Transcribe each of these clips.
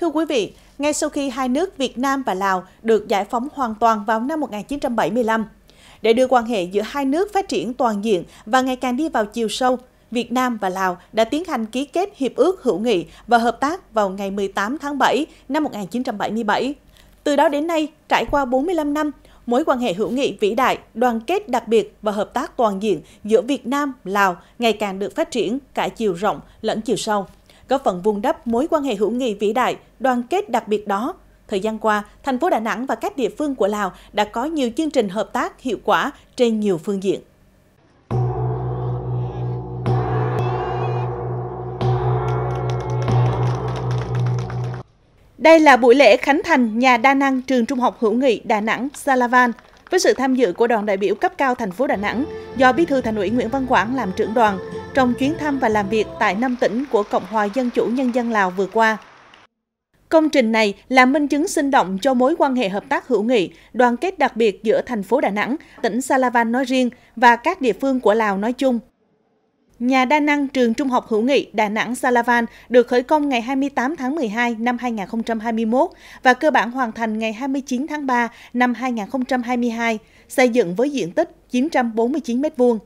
Thưa quý vị, ngay sau khi hai nước Việt Nam và Lào được giải phóng hoàn toàn vào năm 1975, để đưa quan hệ giữa hai nước phát triển toàn diện và ngày càng đi vào chiều sâu, Việt Nam và Lào đã tiến hành ký kết Hiệp ước Hữu nghị và Hợp tác vào ngày 18 tháng 7 năm 1977. Từ đó đến nay, trải qua 45 năm, mối quan hệ hữu nghị vĩ đại, đoàn kết đặc biệt và hợp tác toàn diện giữa Việt Nam, Lào ngày càng được phát triển cả chiều rộng lẫn chiều sâu góp phần vun đắp mối quan hệ hữu nghị vĩ đại, đoàn kết đặc biệt đó. Thời gian qua, thành phố Đà Nẵng và các địa phương của Lào đã có nhiều chương trình hợp tác hiệu quả trên nhiều phương diện. Đây là buổi lễ khánh thành nhà đa năng trường Trung học Hữu nghị Đà Nẵng Salavan với sự tham dự của đoàn đại biểu cấp cao thành phố Đà Nẵng do Bí thư Thành ủy Nguyễn Văn Quảng làm trưởng đoàn, trong chuyến thăm và làm việc tại năm tỉnh của Cộng hòa Dân chủ Nhân dân Lào vừa qua. Công trình này là minh chứng sinh động cho mối quan hệ hợp tác hữu nghị, đoàn kết đặc biệt giữa thành phố Đà Nẵng, tỉnh Salavan nói riêng và các địa phương của Lào nói chung. Nhà đa năng trường Trung học hữu nghị Đà Nẵng Salavan được khởi công ngày 28 tháng 12 năm 2021 và cơ bản hoàn thành ngày 29 tháng 3 năm 2022, xây dựng với diện tích 949 m2.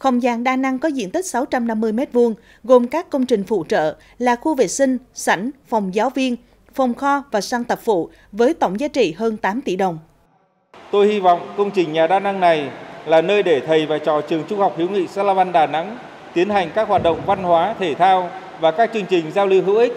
Không gian đa năng có diện tích 650 m2, gồm các công trình phụ trợ là khu vệ sinh, sảnh, phòng giáo viên, phòng kho và sân tập phụ với tổng giá trị hơn 8 tỷ đồng. Tôi hy vọng công trình nhà đa năng này là nơi để thầy và trò trường Trung học Hiếu nghị Salavan Đà Nẵng tiến hành các hoạt động văn hóa, thể thao và các chương trình giao lưu hữu ích.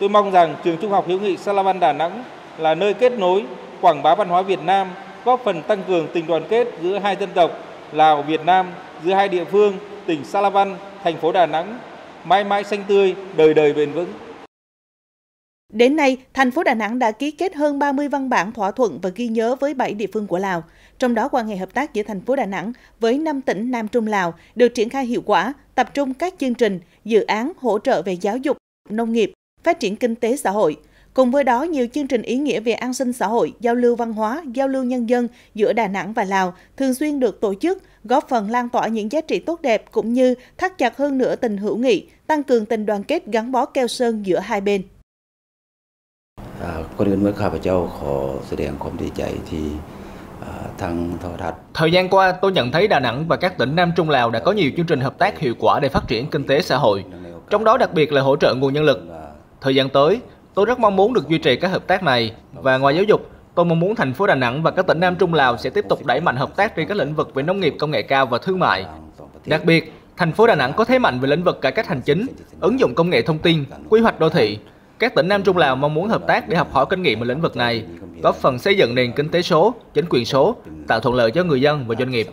Tôi mong rằng trường Trung học Hiếu nghị Salavan Đà Nẵng là nơi kết nối, quảng bá văn hóa Việt Nam, góp phần tăng cường tình đoàn kết giữa hai dân tộc Lào Việt Nam giữa hai địa phương, tỉnh Salavan, thành phố Đà Nẵng mãi mãi xanh tươi, đời đời bền vững. Đến nay, thành phố Đà Nẵng đã ký kết hơn 30 văn bản thỏa thuận và ghi nhớ với 7 địa phương của Lào. Trong đó, quan hệ hợp tác giữa thành phố Đà Nẵng với 5 tỉnh Nam Trung Lào được triển khai hiệu quả, tập trung các chương trình, dự án hỗ trợ về giáo dục, nông nghiệp, phát triển kinh tế xã hội – Cùng với đó, nhiều chương trình ý nghĩa về an sinh xã hội, giao lưu văn hóa, giao lưu nhân dân giữa Đà Nẵng và Lào thường xuyên được tổ chức, góp phần lan tỏa những giá trị tốt đẹp cũng như thắt chặt hơn nữa tình hữu nghị, tăng cường tình đoàn kết gắn bó keo sơn giữa hai bên. À, đến với khả bà châu khó sự đèn không đi chạy thì à, thằng thợ thạch. Thời gian qua, tôi nhận thấy Đà Nẵng và các tỉnh Nam Trung Lào đã có nhiều chương trình hợp tác hiệu quả để phát triển kinh tế xã hội, trong đó đặc biệt là hỗ trợ nguồn nhân lực. Thời gian tới, Tôi rất mong muốn được duy trì các hợp tác này và ngoài giáo dục, tôi mong muốn thành phố Đà Nẵng và các tỉnh Nam Trung Lào sẽ tiếp tục đẩy mạnh hợp tác trên các lĩnh vực về nông nghiệp công nghệ cao và thương mại. Đặc biệt, thành phố Đà Nẵng có thế mạnh về lĩnh vực cải cách hành chính, ứng dụng công nghệ thông tin, quy hoạch đô thị. Các tỉnh Nam Trung Lào mong muốn hợp tác để học hỏi kinh nghiệm về lĩnh vực này, góp phần xây dựng nền kinh tế số, chính quyền số, tạo thuận lợi cho người dân và doanh nghiệp.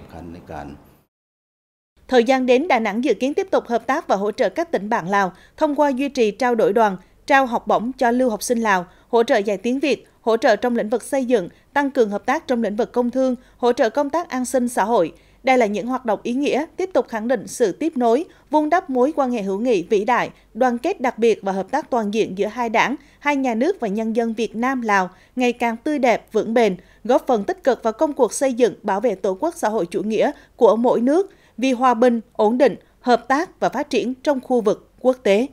Thời gian đến, Đà Nẵng dự kiến tiếp tục hợp tác và hỗ trợ các tỉnh bạn Lào thông qua duy trì trao đổi đoàn, trao học bổng cho lưu học sinh Lào, hỗ trợ dạy tiếng Việt, hỗ trợ trong lĩnh vực xây dựng, tăng cường hợp tác trong lĩnh vực công thương, hỗ trợ công tác an sinh xã hội. Đây là những hoạt động ý nghĩa tiếp tục khẳng định sự tiếp nối, vun đắp mối quan hệ hữu nghị vĩ đại, đoàn kết đặc biệt và hợp tác toàn diện giữa hai đảng, hai nhà nước và nhân dân Việt Nam Lào ngày càng tươi đẹp, vững bền, góp phần tích cực vào công cuộc xây dựng, bảo vệ Tổ quốc xã hội chủ nghĩa của mỗi nước vì hòa bình, ổn định, hợp tác và phát triển trong khu vực quốc tế.